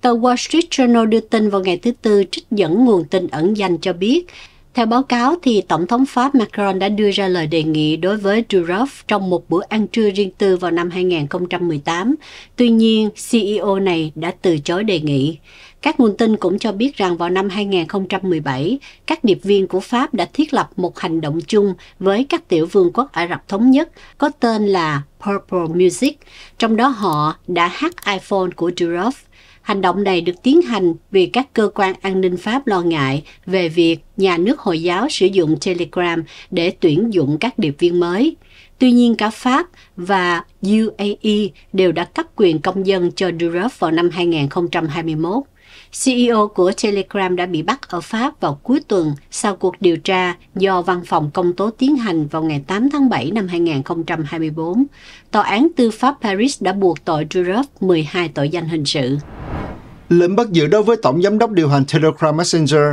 B: Tờ Wall Street Journal đưa tin vào ngày thứ Tư trích dẫn nguồn tin ẩn danh cho biết theo báo cáo, thì Tổng thống Pháp Macron đã đưa ra lời đề nghị đối với Durov trong một bữa ăn trưa riêng tư vào năm 2018. Tuy nhiên, CEO này đã từ chối đề nghị. Các nguồn tin cũng cho biết rằng vào năm 2017, các điệp viên của Pháp đã thiết lập một hành động chung với các tiểu vương quốc Ả Rập Thống Nhất có tên là Purple Music, trong đó họ đã hát iPhone của Durov Hành động này được tiến hành vì các cơ quan an ninh Pháp lo ngại về việc nhà nước Hồi giáo sử dụng Telegram để tuyển dụng các điệp viên mới. Tuy nhiên cả Pháp và UAE đều đã cấp quyền công dân cho Durov vào năm 2021. CEO của Telegram đã bị bắt ở Pháp vào cuối tuần sau cuộc điều tra do văn phòng công tố tiến hành vào ngày 8 tháng 7 năm 2024. Tòa án tư pháp Paris đã buộc tội Durov 12 tội danh hình sự.
A: Lệnh bắt giữ đối với Tổng Giám đốc điều hành Telegram Messenger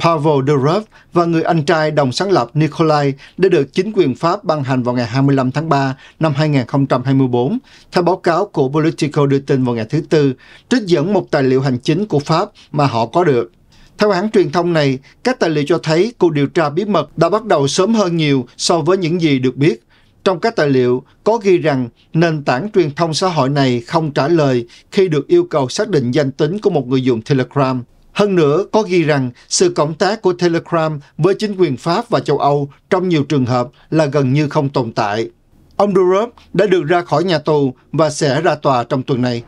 A: Pavel Durov và người anh trai đồng sáng lập Nikolai đã được chính quyền Pháp ban hành vào ngày 25 tháng 3 năm 2024. Theo báo cáo của Politico đưa tin vào ngày thứ Tư, trích dẫn một tài liệu hành chính của Pháp mà họ có được. Theo hãng truyền thông này, các tài liệu cho thấy cuộc điều tra bí mật đã bắt đầu sớm hơn nhiều so với những gì được biết. Trong các tài liệu có ghi rằng nền tảng truyền thông xã hội này không trả lời khi được yêu cầu xác định danh tính của một người dùng Telegram. Hơn nữa, có ghi rằng sự cộng tác của Telegram với chính quyền Pháp và châu Âu trong nhiều trường hợp là gần như không tồn tại. Ông Durov đã được ra khỏi nhà tù và sẽ ra tòa trong tuần này.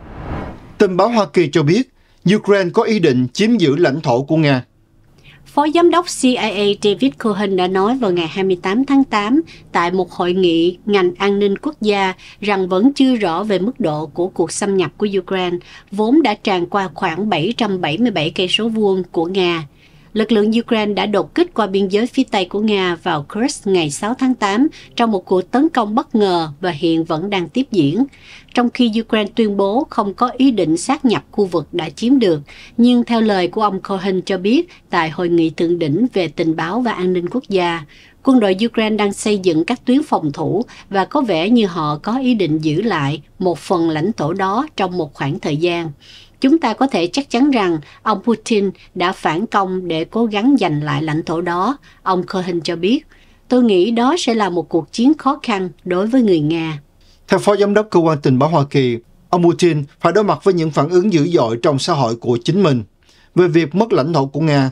A: Tình báo Hoa Kỳ cho biết, Ukraine có ý định chiếm giữ lãnh thổ của Nga.
B: Phó Giám đốc CIA David Cohen đã nói vào ngày 28 tháng 8 tại một hội nghị ngành an ninh quốc gia rằng vẫn chưa rõ về mức độ của cuộc xâm nhập của Ukraine, vốn đã tràn qua khoảng 777 cây số vuông của Nga lực lượng Ukraine đã đột kích qua biên giới phía Tây của Nga vào Kursk ngày 6 tháng 8 trong một cuộc tấn công bất ngờ và hiện vẫn đang tiếp diễn. Trong khi Ukraine tuyên bố không có ý định sát nhập khu vực đã chiếm được, nhưng theo lời của ông Cohen cho biết tại Hội nghị Thượng đỉnh về Tình báo và An ninh Quốc gia, quân đội Ukraine đang xây dựng các tuyến phòng thủ và có vẻ như họ có ý định giữ lại một phần lãnh thổ đó trong một khoảng thời gian chúng ta có thể chắc chắn rằng ông Putin đã phản công để cố gắng giành lại lãnh thổ đó, ông Cohen cho biết. Tôi nghĩ đó sẽ là một cuộc chiến khó khăn đối với người Nga.
A: Theo Phó Giám đốc Cơ quan Tình báo Hoa Kỳ, ông Putin phải đối mặt với những phản ứng dữ dội trong xã hội của chính mình về việc mất lãnh thổ của Nga.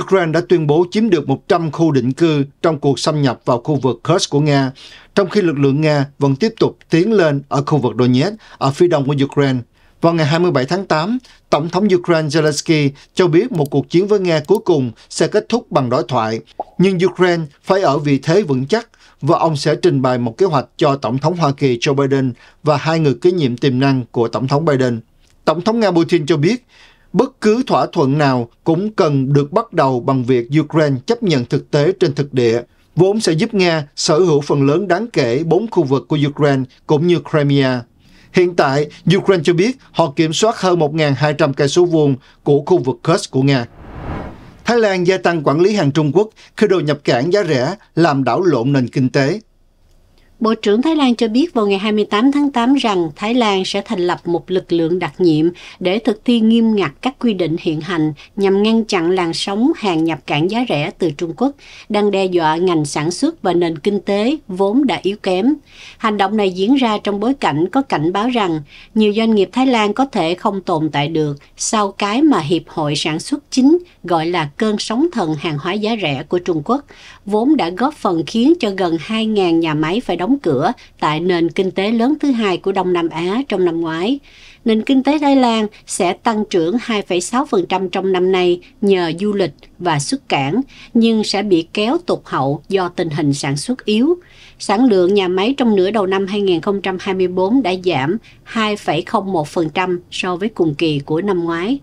A: Ukraine đã tuyên bố chiếm được 100 khu định cư trong cuộc xâm nhập vào khu vực Kursk của Nga, trong khi lực lượng Nga vẫn tiếp tục tiến lên ở khu vực Donetsk ở phía đông của Ukraine. Vào ngày 27 tháng 8, Tổng thống Ukraine Zelensky cho biết một cuộc chiến với Nga cuối cùng sẽ kết thúc bằng đối thoại, nhưng Ukraine phải ở vị thế vững chắc và ông sẽ trình bày một kế hoạch cho Tổng thống Hoa Kỳ Joe Biden và hai người kế nhiệm tiềm năng của Tổng thống Biden. Tổng thống Nga Putin cho biết, bất cứ thỏa thuận nào cũng cần được bắt đầu bằng việc Ukraine chấp nhận thực tế trên thực địa, vốn sẽ giúp Nga sở hữu phần lớn đáng kể bốn khu vực của Ukraine cũng như Crimea. Hiện tại, Ukraine cho biết họ kiểm soát hơn 1.200 cây số vuông của khu vực Kursk của Nga. Thái Lan gia tăng quản lý hàng Trung Quốc khi đồ nhập cảng giá rẻ làm đảo lộn nền kinh tế.
B: Bộ trưởng Thái Lan cho biết vào ngày 28 tháng 8 rằng Thái Lan sẽ thành lập một lực lượng đặc nhiệm để thực thi nghiêm ngặt các quy định hiện hành nhằm ngăn chặn làn sóng hàng nhập cảng giá rẻ từ Trung Quốc, đang đe dọa ngành sản xuất và nền kinh tế vốn đã yếu kém. Hành động này diễn ra trong bối cảnh có cảnh báo rằng nhiều doanh nghiệp Thái Lan có thể không tồn tại được sau cái mà Hiệp hội Sản xuất Chính gọi là cơn sóng thần hàng hóa giá rẻ của Trung Quốc vốn đã góp phần khiến cho gần 2.000 nhà máy phải đóng cửa tại nền kinh tế lớn thứ hai của Đông Nam Á trong năm ngoái. Nền kinh tế Thái Lan sẽ tăng trưởng 2,6% trong năm nay nhờ du lịch và xuất cảng, nhưng sẽ bị kéo tụt hậu do tình hình sản xuất yếu. Sản lượng nhà máy trong nửa đầu năm 2024 đã giảm 2,01% so với cùng kỳ của năm ngoái.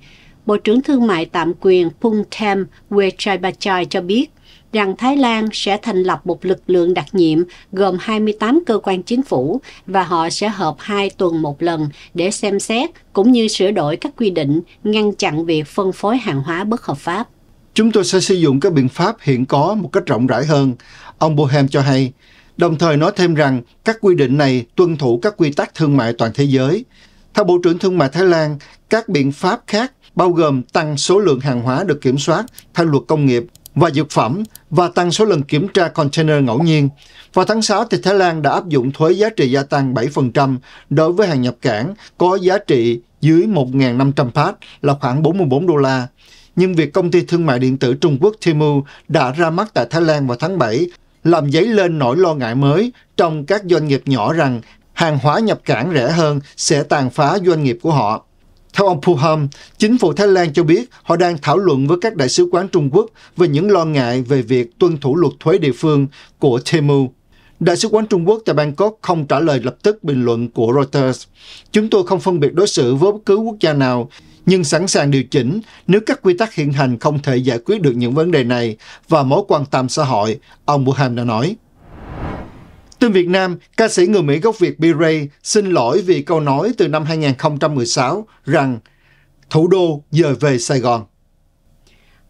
B: Bộ trưởng Thương mại tạm quyền Pung Tham Wechai Bachai cho biết – rằng Thái Lan sẽ thành lập một lực lượng đặc nhiệm gồm 28 cơ quan chính phủ và họ sẽ họp hai tuần một lần để xem xét cũng như sửa đổi các quy định ngăn chặn việc phân phối hàng hóa bất hợp pháp.
A: Chúng tôi sẽ sử dụng các biện pháp hiện có một cách rộng rãi hơn, ông Bohem cho hay, đồng thời nói thêm rằng các quy định này tuân thủ các quy tắc thương mại toàn thế giới. Theo Bộ trưởng Thương mại Thái Lan, các biện pháp khác bao gồm tăng số lượng hàng hóa được kiểm soát theo luật công nghiệp và dược phẩm và tăng số lần kiểm tra container ngẫu nhiên. Vào tháng 6, thì Thái Lan đã áp dụng thuế giá trị gia tăng 7% đối với hàng nhập cảng có giá trị dưới 1.500 baht là khoảng 44 đô la. Nhưng việc công ty thương mại điện tử Trung Quốc Temu đã ra mắt tại Thái Lan vào tháng 7 làm dấy lên nỗi lo ngại mới trong các doanh nghiệp nhỏ rằng hàng hóa nhập cảng rẻ hơn sẽ tàn phá doanh nghiệp của họ. Theo ông Puham, chính phủ Thái Lan cho biết họ đang thảo luận với các đại sứ quán Trung Quốc về những lo ngại về việc tuân thủ luật thuế địa phương của Temu. Đại sứ quán Trung Quốc tại Bangkok không trả lời lập tức bình luận của Reuters. Chúng tôi không phân biệt đối xử với bất cứ quốc gia nào, nhưng sẵn sàng điều chỉnh nếu các quy tắc hiện hành không thể giải quyết được những vấn đề này và mối quan tâm xã hội, ông Buham đã nói. Tin Việt Nam, ca sĩ người Mỹ gốc Việt B-Ray xin lỗi vì câu nói từ năm 2016 rằng thủ đô dời về Sài Gòn.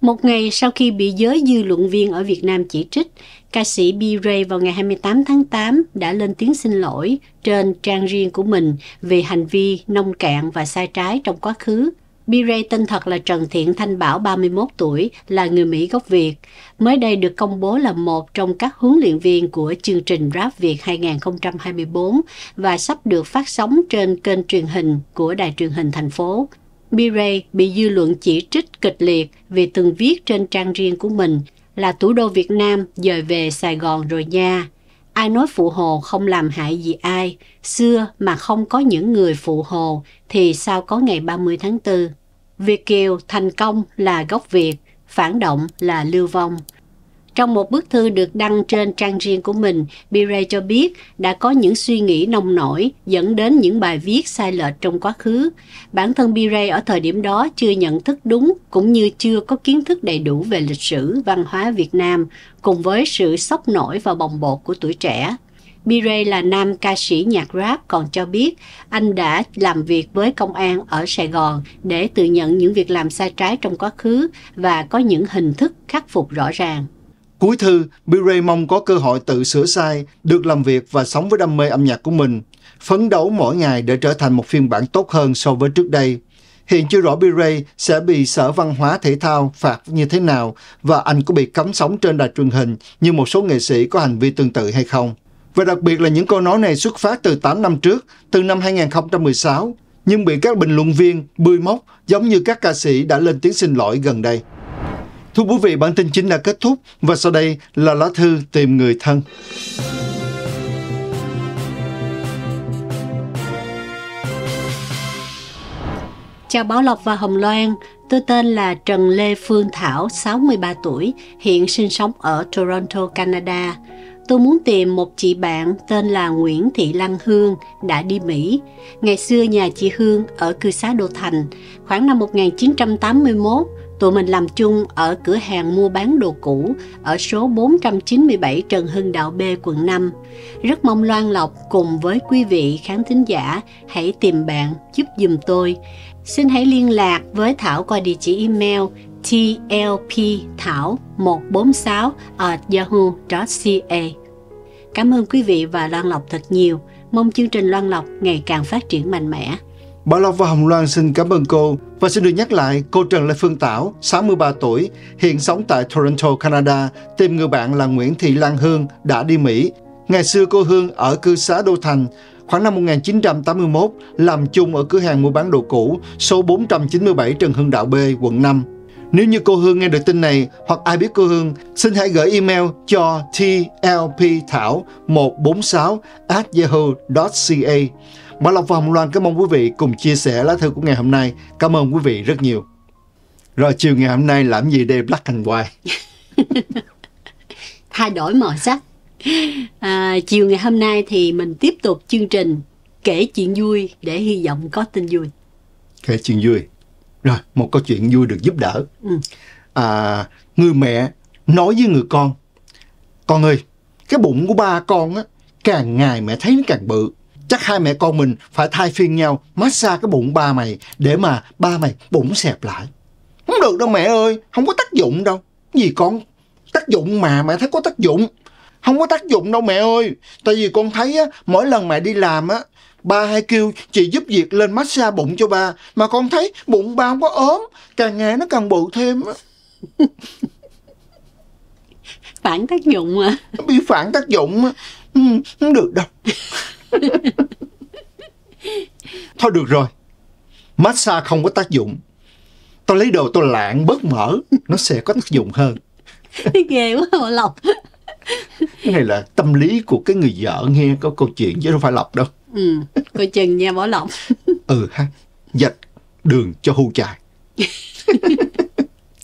B: Một ngày sau khi bị giới dư luận viên ở Việt Nam chỉ trích, ca sĩ B-Ray vào ngày 28 tháng 8 đã lên tiếng xin lỗi trên trang riêng của mình về hành vi nông cạn và sai trái trong quá khứ bi tên thật là Trần Thiện Thanh Bảo 31 tuổi, là người Mỹ gốc Việt. Mới đây được công bố là một trong các huấn luyện viên của chương trình Rap Việt 2024 và sắp được phát sóng trên kênh truyền hình của Đài truyền hình thành phố. bi bị dư luận chỉ trích kịch liệt vì từng viết trên trang riêng của mình là thủ đô Việt Nam dời về Sài Gòn rồi nha. Ai nói phụ hồ không làm hại gì ai, xưa mà không có những người phụ hồ thì sao có ngày 30 tháng 4. Việt Kiều thành công là gốc Việt, phản động là lưu vong. Trong một bức thư được đăng trên trang riêng của mình, Biray cho biết đã có những suy nghĩ nông nổi dẫn đến những bài viết sai lệch trong quá khứ. Bản thân Biray ở thời điểm đó chưa nhận thức đúng cũng như chưa có kiến thức đầy đủ về lịch sử, văn hóa Việt Nam cùng với sự sốc nổi và bồng bột của tuổi trẻ. Biray là nam ca sĩ nhạc rap còn cho biết anh đã làm việc với công an ở Sài Gòn để tự nhận những việc làm sai trái trong quá khứ và có những hình thức khắc phục rõ ràng.
A: Cuối thư, Bure mong có cơ hội tự sửa sai, được làm việc và sống với đam mê âm nhạc của mình, phấn đấu mỗi ngày để trở thành một phiên bản tốt hơn so với trước đây. Hiện chưa rõ Bure sẽ bị Sở Văn hóa Thể thao phạt như thế nào và anh có bị cấm sống trên đài truyền hình như một số nghệ sĩ có hành vi tương tự hay không. Và đặc biệt là những câu nói này xuất phát từ 8 năm trước, từ năm 2016, nhưng bị các bình luận viên bươi móc giống như các ca sĩ đã lên tiếng xin lỗi gần đây. Thưa quý vị, bản tin chính đã kết thúc và sau đây là lá thư tìm người
B: thân. Chào Bảo Lộc và Hồng Loan, tôi tên là Trần Lê Phương Thảo, 63 tuổi, hiện sinh sống ở Toronto, Canada. Tôi muốn tìm một chị bạn tên là Nguyễn Thị lăng Hương đã đi Mỹ. Ngày xưa nhà chị Hương ở cư xá Đô Thành, khoảng năm 1981, Tụi mình làm chung ở cửa hàng mua bán đồ cũ ở số 497 Trần Hưng Đạo B, quận 5. Rất mong Loan Lộc cùng với quý vị khán thính giả hãy tìm bạn giúp dùm tôi. Xin hãy liên lạc với Thảo qua địa chỉ email tlpthảo146 at yahoo.ca. Cảm ơn quý vị và Loan Lộc thật nhiều. Mong chương trình Loan Lộc ngày càng phát triển mạnh mẽ.
A: Bảo Lộc và Hồng Loan xin cảm ơn cô và xin được nhắc lại cô Trần Lê Phương Tảo, 63 tuổi, hiện sống tại Toronto, Canada, tìm người bạn là Nguyễn Thị Lan Hương đã đi Mỹ. Ngày xưa cô Hương ở cư xá Đô Thành, khoảng năm 1981 làm chung ở cửa hàng mua bán đồ cũ số 497 Trần Hưng Đạo B, quận 5. Nếu như cô Hương nghe được tin này hoặc ai biết cô Hương, xin hãy gửi email cho tlpthảo146 at yahoo.ca. Bảo Lộc và Hồng Loan cảm ơn quý vị cùng chia sẻ lá thư của ngày hôm nay. Cảm ơn quý vị rất nhiều. Rồi chiều ngày hôm nay làm gì đây Black and White?
B: Thay đổi màu sắc. À, chiều ngày hôm nay thì mình tiếp tục chương trình kể chuyện vui để hy vọng có tin vui.
A: Kể chuyện vui. Rồi, một câu chuyện vui được giúp đỡ. Ừ. À, người mẹ nói với người con, con ơi, cái bụng của ba con á, càng ngày mẹ thấy nó càng bự chắc hai mẹ con mình phải thay phiên nhau massage cái bụng ba mày để mà ba mày bụng xẹp lại không được đâu mẹ ơi không có tác dụng đâu gì con tác dụng mà mẹ thấy có tác dụng không có tác dụng đâu mẹ ơi tại vì con thấy á, mỗi lần mẹ đi làm á ba hay kêu chị giúp việc lên massage bụng cho ba mà con thấy bụng ba không có ốm càng ngày nó càng bự thêm á
B: phản tác dụng à bị
A: phản tác dụng á ừ, không được đâu Thôi được rồi Massage không có tác dụng Tao lấy đồ tôi lạng bớt mỡ Nó sẽ có tác dụng hơn
B: Ghê quá mà Lộc Cái
A: này là tâm lý của cái người vợ nghe có câu chuyện Chứ không phải Lộc đâu
B: Ừ, coi chừng nha bỏ Lộc
A: Ừ ha, dạch đường cho hưu trài